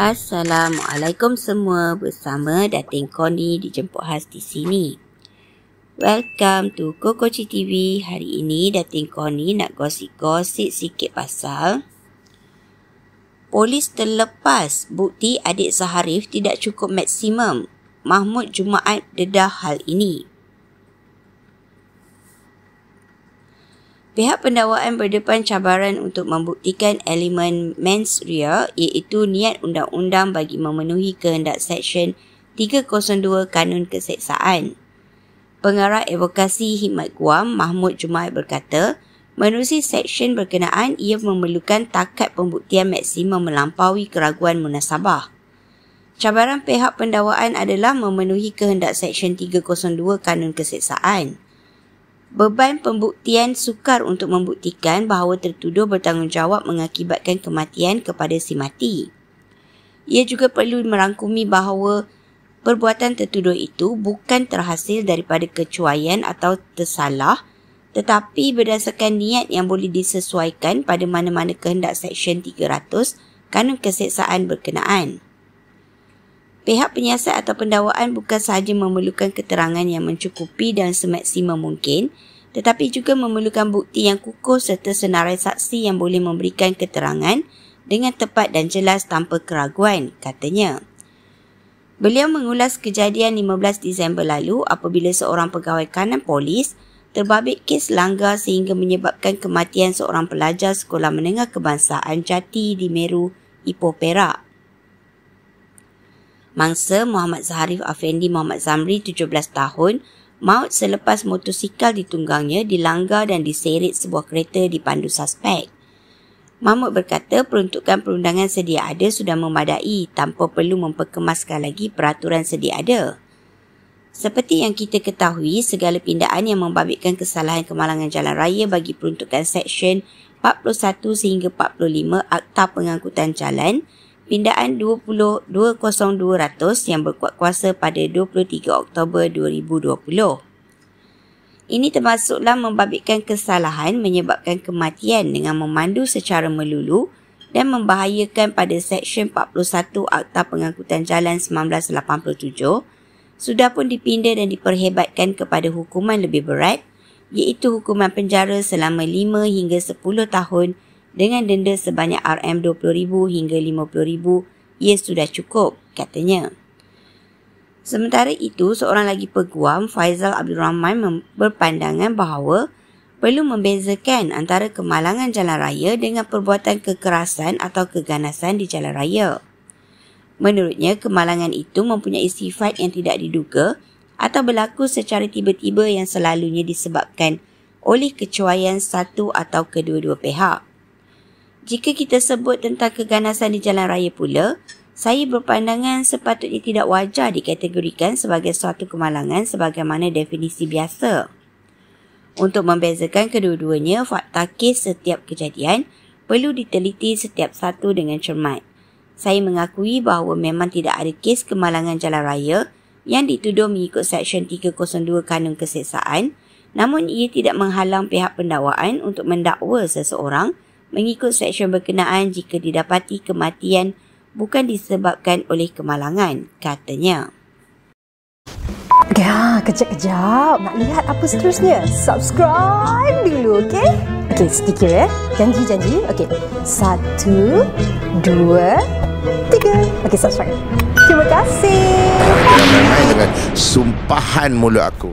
Assalamualaikum semua bersama Dating Koni di dijemput has di sini. Welcome to Kokochi TV. Hari ini Dating Koni nak gosip-gosip sikit pasal Polis terlepas bukti adik Saharif tidak cukup maksimum. Mahmud Jumaat dedah hal ini. Pihak pendakwaan berdepan cabaran untuk membuktikan elemen mens rea iaitu niat undang-undang bagi memenuhi kehendak Seksyen 302 Kanun Keseksaan. Pengarah Evokasi Hikmat Guam, Mahmud Jumaat berkata, menerusi Seksyen berkenaan ia memerlukan takat pembuktian maksimum melampaui keraguan munasabah. Cabaran pihak pendakwaan adalah memenuhi kehendak Seksyen 302 Kanun Keseksaan. Beban pembuktian sukar untuk membuktikan bahawa tertuduh bertanggungjawab mengakibatkan kematian kepada si mati. Ia juga perlu merangkumi bahawa perbuatan tertuduh itu bukan terhasil daripada kecuaian atau tersalah tetapi berdasarkan niat yang boleh disesuaikan pada mana-mana kehendak Seksyen 300 Kanun Keseksaan Berkenaan. Pihak penyiasat atau pendawaan bukan sahaja memerlukan keterangan yang mencukupi dan semaksimum mungkin, tetapi juga memerlukan bukti yang kukuh serta senarai saksi yang boleh memberikan keterangan dengan tepat dan jelas tanpa keraguan, katanya. Beliau mengulas kejadian 15 Disember lalu apabila seorang pegawai kanan polis terbabit kes langgar sehingga menyebabkan kematian seorang pelajar sekolah menengah kebangsaan Jati di Meru, Ipoh, Perak. Mangsa Muhammad Zaharif Afendi Muhammad Zamri, 17 tahun, maut selepas motosikal ditunggangnya dilanggar dan diseret sebuah kereta dipandu suspek. Mahmud berkata peruntukan perundangan sedia ada sudah memadai tanpa perlu memperkemaskan lagi peraturan sedia ada. Seperti yang kita ketahui, segala pindaan yang membabitkan kesalahan kemalangan jalan raya bagi peruntukan Seksyen 41 sehingga 45 Akta Pengangkutan Jalan pindaan 202200 yang berkuat kuasa pada 23 Oktober 2020. Ini termasuklah membabitkan kesalahan menyebabkan kematian dengan memandu secara melulu dan membahayakan pada Seksyen 41 Akta Pengangkutan Jalan 1987 sudah pun dipinda dan diperhebatkan kepada hukuman lebih berat iaitu hukuman penjara selama 5 hingga 10 tahun dengan denda sebanyak RM20,000 hingga RM50,000 ia sudah cukup, katanya. Sementara itu, seorang lagi peguam, Faizal Abdul Rahman berpandangan bahawa perlu membezakan antara kemalangan jalan raya dengan perbuatan kekerasan atau keganasan di jalan raya. Menurutnya, kemalangan itu mempunyai sifat yang tidak diduga atau berlaku secara tiba-tiba yang selalunya disebabkan oleh kecuaian satu atau kedua-dua pihak. Jika kita sebut tentang keganasan di jalan raya pula, saya berpandangan sepatutnya tidak wajar dikategorikan sebagai suatu kemalangan sebagaimana definisi biasa. Untuk membezakan kedua-duanya, fakta kes setiap kejadian perlu diteliti setiap satu dengan cermat. Saya mengakui bahawa memang tidak ada kes kemalangan jalan raya yang dituduh mengikut Seksyen 302 Kanun Keseksaan namun ia tidak menghalang pihak pendakwaan untuk mendakwa seseorang mengikut seksyen berkenaan jika didapati kematian bukan disebabkan oleh kemalangan, katanya. Ya, kejap-kejap. Nak lihat apa seterusnya? Subscribe dulu, okey? Okey, sedikit ya. Janji-janji. Okey. Satu, dua, tiga. Okey, subscribe. Terima kasih. dengan sumpahan mulut aku.